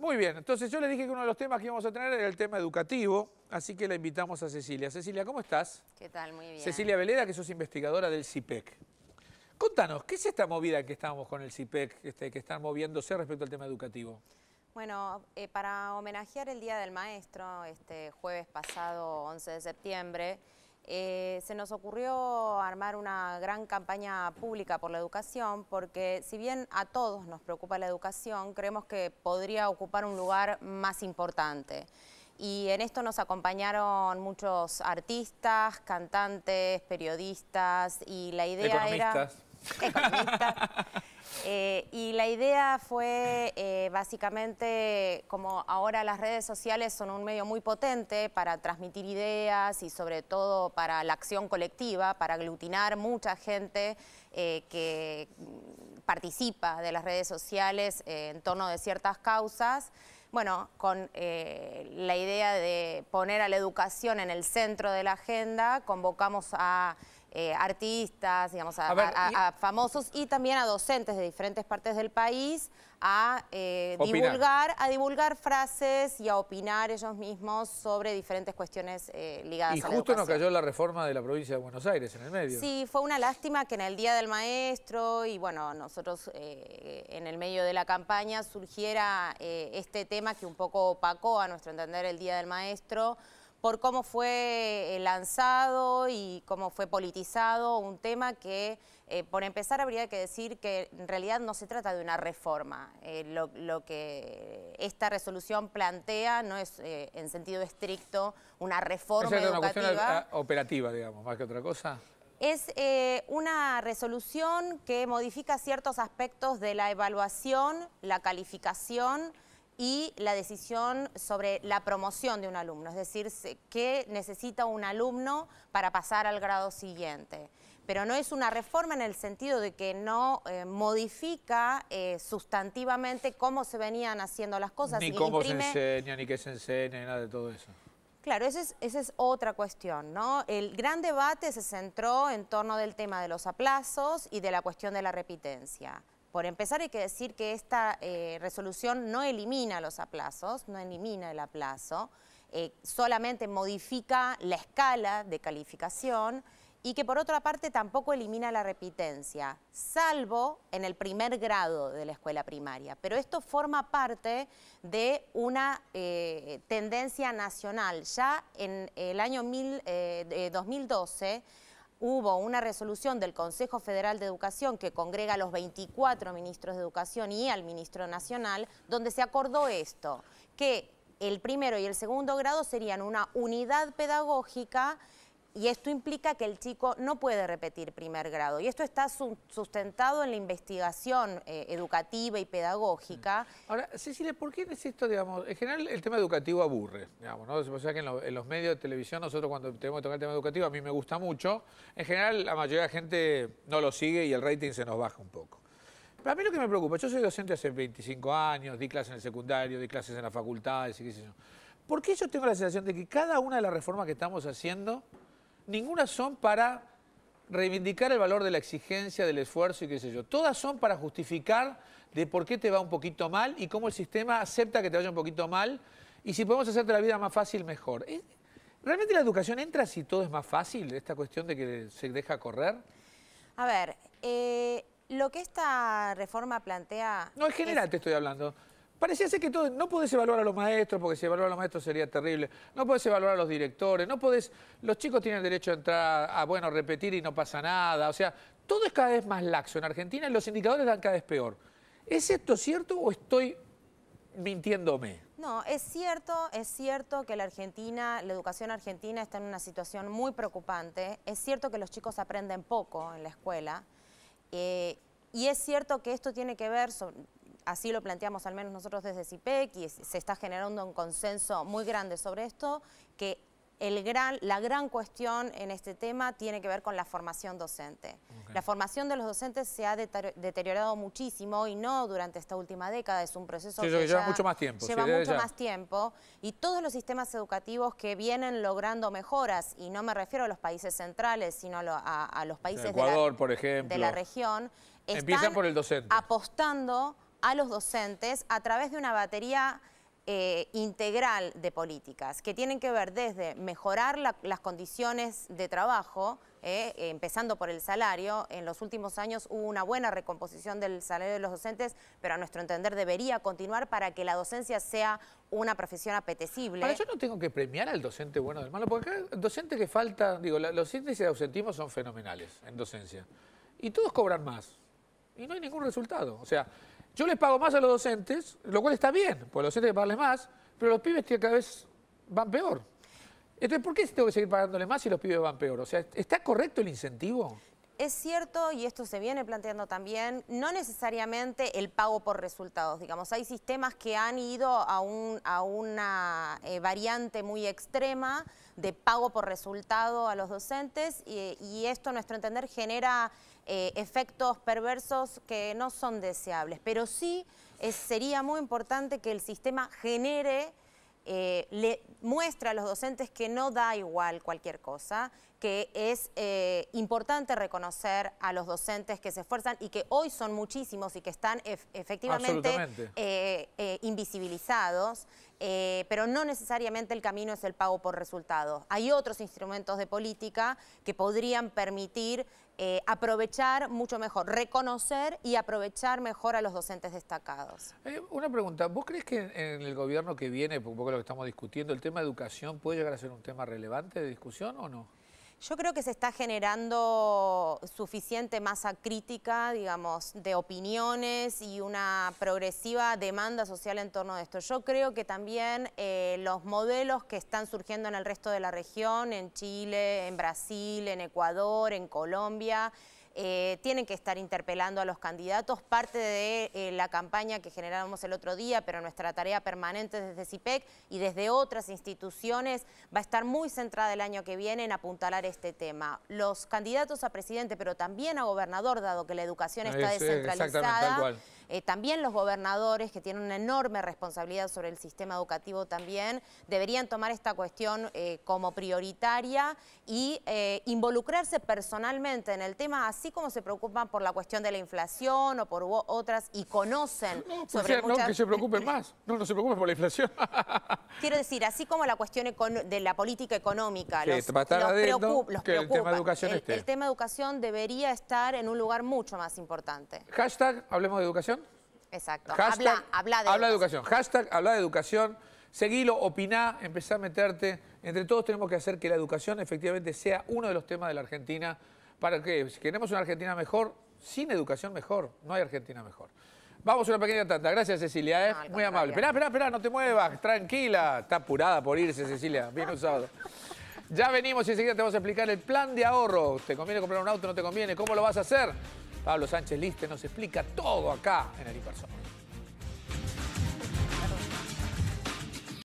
Muy bien, entonces yo le dije que uno de los temas que íbamos a tener era el tema educativo, así que la invitamos a Cecilia. Cecilia, ¿cómo estás? ¿Qué tal? Muy bien. Cecilia Veleda, que sos investigadora del CIPEC. E Contanos, ¿qué es esta movida que estamos con el CIPEC, e este, que están moviéndose respecto al tema educativo? Bueno, eh, para homenajear el Día del Maestro, este jueves pasado, 11 de septiembre, eh, se nos ocurrió armar una gran campaña pública por la educación porque si bien a todos nos preocupa la educación, creemos que podría ocupar un lugar más importante. Y en esto nos acompañaron muchos artistas, cantantes, periodistas y la idea era... Economistas. Eh, y la idea fue eh, básicamente, como ahora las redes sociales son un medio muy potente para transmitir ideas y sobre todo para la acción colectiva, para aglutinar mucha gente eh, que participa de las redes sociales en torno de ciertas causas bueno, con la idea de poner a la educación en el centro de la agenda, convocamos a eh, artistas, digamos, a, famosos y también a docentes de diferentes partes del país a eh, divulgar, a divulgar frases y a opinar ellos mismos sobre diferentes cuestiones eh, ligadas a la Y justo nos cayó la reforma de la provincia de Buenos Aires en el medio. Sí, fue una lástima que en el Día del Maestro y bueno, nosotros en el medio de la campaña surgiera este tema que un poco opacó a nuestro entender el Día del Maestro por cómo fue eh, lanzado y cómo fue politizado un tema que, eh, por empezar, habría que decir que en realidad no se trata de una reforma. Eh, lo, que esta resolución plantea no es, en sentido estricto, una reforma una cuestión operativa, digamos, más que otra cosa. Es una resolución que modifica ciertos aspectos de la evaluación, la calificación y la decisión sobre la promoción de un alumno, es decir, qué necesita un alumno para pasar al grado siguiente. Pero no es una reforma en el sentido de que no eh, modifica eh, sustantivamente cómo se venían haciendo las cosas. Ni cómo se enseña, ni qué se enseña, ni nada de todo eso. Claro, esa es, es, otra cuestión, ¿no? El gran debate se centró en torno del tema de los aplazos y de la cuestión de la repitencia. Por empezar, hay que decir que esta eh, resolución no elimina los aplazos, no elimina el aplazo, eh, solamente modifica la escala de calificación y que por otra parte tampoco elimina la repitencia, salvo en el primer grado de la escuela primaria. Pero esto forma parte de una eh, tendencia nacional. Ya en el año 2012 hubo una resolución del Consejo Federal de Educación que congrega a los 24 ministros de Educación y al ministro nacional, donde se acordó esto, que el primero y el segundo grado serían una unidad pedagógica y esto implica que el chico no puede repetir primer grado. Y esto está sustentado en la investigación eh, educativa y pedagógica. Mm. Ahora, Cecilia, ¿por qué es esto, digamos, en general el tema educativo aburre, digamos, ¿no? O sea que en, los medios de televisión nosotros cuando tenemos que tocar el tema educativo, a mí me gusta mucho, en general la mayoría de la gente no lo sigue y el rating se nos baja un poco. Pero a mí lo que me preocupa, yo soy docente hace 25 años, di clases en el secundario, di clases en la facultad, y qué yo. ¿Por qué yo tengo la sensación de que cada una de las reformas que estamos haciendo ninguna son para reivindicar el valor de la exigencia, del esfuerzo y qué sé yo. Todas son para justificar de por qué te va un poquito mal y cómo el sistema acepta que te vaya un poquito mal y si podemos hacerte la vida más fácil, mejor. Eh, ¿Realmente la educación entra si todo es más fácil, esta cuestión de que se deja correr? A ver, eh, lo que esta reforma plantea... No, en general te estoy hablando. Parecía ser que no podés evaluar a los maestros, porque si evaluar a los maestros sería terrible. No podés evaluar a los directores, no podés... Los chicos tienen derecho a entrar a, bueno, repetir y no pasa nada. O sea, todo es cada vez más laxo en Argentina y los indicadores dan cada vez peor. ¿Es esto cierto o estoy mintiéndome? No, es cierto, es cierto que la Argentina, la educación argentina está en una situación muy preocupante. Es cierto que los chicos aprenden poco en la escuela. Eh, y es cierto que esto tiene que ver, así lo planteamos al menos nosotros desde CIPEC e y se está generando un consenso muy grande sobre esto, que la gran cuestión en este tema tiene que ver con la formación docente. La formación de los docentes se ha deteriorado muchísimo y no durante esta última década, es un proceso que, lleva mucho más tiempo. Lleva mucho más tiempo y todos los sistemas educativos que vienen logrando mejoras, y no me refiero a los países centrales, sino a, los países de, la, región, están apostando a los docentes a través de una batería eh, integral de políticas que tienen que ver desde mejorar las condiciones de trabajo, eh, empezando por el salario. En los últimos años hubo una buena recomposición del salario de los docentes, pero a nuestro entender debería continuar para que la docencia sea una profesión apetecible. Pero yo no tengo que premiar al docente bueno del malo, porque acá docentes docente que falta, digo, los índices de ausentismo son fenomenales en docencia. Y todos cobran más y no hay ningún resultado. O sea, yo les pago más a los docentes, lo cual está bien, porque los docentes hay que pagarles más, pero los pibes cada vez van peor. Entonces, ¿por qué tengo que seguir pagándoles más y los pibes van peor? O sea, ¿está correcto el incentivo? es cierto, y esto se viene planteando también, no necesariamente el pago por resultados, digamos, hay sistemas que han ido a, un, a una eh, variante muy extrema de pago por resultado a los docentes y, y esto a nuestro entender genera eh, efectos perversos que no son deseables, pero sí sería muy importante que el sistema genere, eh, le muestra a los docentes que no da igual cualquier cosa, que es eh, importante reconocer a los docentes que se esfuerzan y que hoy son muchísimos y que están efectivamente eh, invisibilizados. pero no necesariamente el camino es el pago por resultados. Hay otros instrumentos de política que podrían permitir eh, aprovechar mucho mejor, reconocer y aprovechar mejor a los docentes destacados. Eh, una pregunta, ¿vos crees que en, el gobierno que viene, un poco lo que estamos discutiendo, el tema de educación puede llegar a ser un tema relevante de discusión o no? Yo creo que se está generando suficiente masa crítica, digamos, de opiniones y una progresiva demanda social en torno a esto. Yo creo que también eh, los modelos que están surgiendo en el resto de la región, en Chile, en Brasil, en Ecuador, en Colombia, eh, tienen que estar interpelando a los candidatos. Parte de eh, la campaña que generamos el otro día, pero nuestra tarea permanente desde CIPEC e y desde otras instituciones va a estar muy centrada el año que viene en apuntalar este tema. Los candidatos a presidente, pero también a gobernador, dado que la educación está descentralizada. Eh, también los gobernadores que tienen una enorme responsabilidad sobre el sistema educativo también, deberían tomar esta cuestión eh, como prioritaria y eh, involucrarse personalmente en el tema, así como se preocupan por la cuestión de la inflación o por otras y conocen pues sobre muchas... No, que se preocupen más, no, se preocupen por la inflación. Quiero decir, así como la cuestión de la política económica los, El tema, educación el tema educación debería estar en un lugar mucho más importante. Hashtag, hablemos de educación. Exacto. habla, habla, de, habla educación. de educación. Hashtag habla de educación. Seguilo, opiná, empezá a meterte. Entre todos tenemos que hacer que la educación efectivamente sea uno de los temas de la Argentina. ¿Para que Si queremos una Argentina mejor, sin educación mejor, no hay Argentina mejor. Vamos a una pequeña tanda. Gracias, Cecilia. ¿eh? Muy amable. Esperá, esperá, esperá, no te muevas. Tranquila. Está apurada por irse, Cecilia. Bien usado. Ya venimos y enseguida te vamos a explicar el plan de ahorro. ¿Te conviene comprar un auto? ¿No te conviene? ¿Cómo lo vas a hacer? Pablo Sánchez Liste nos explica todo acá en el Inversor.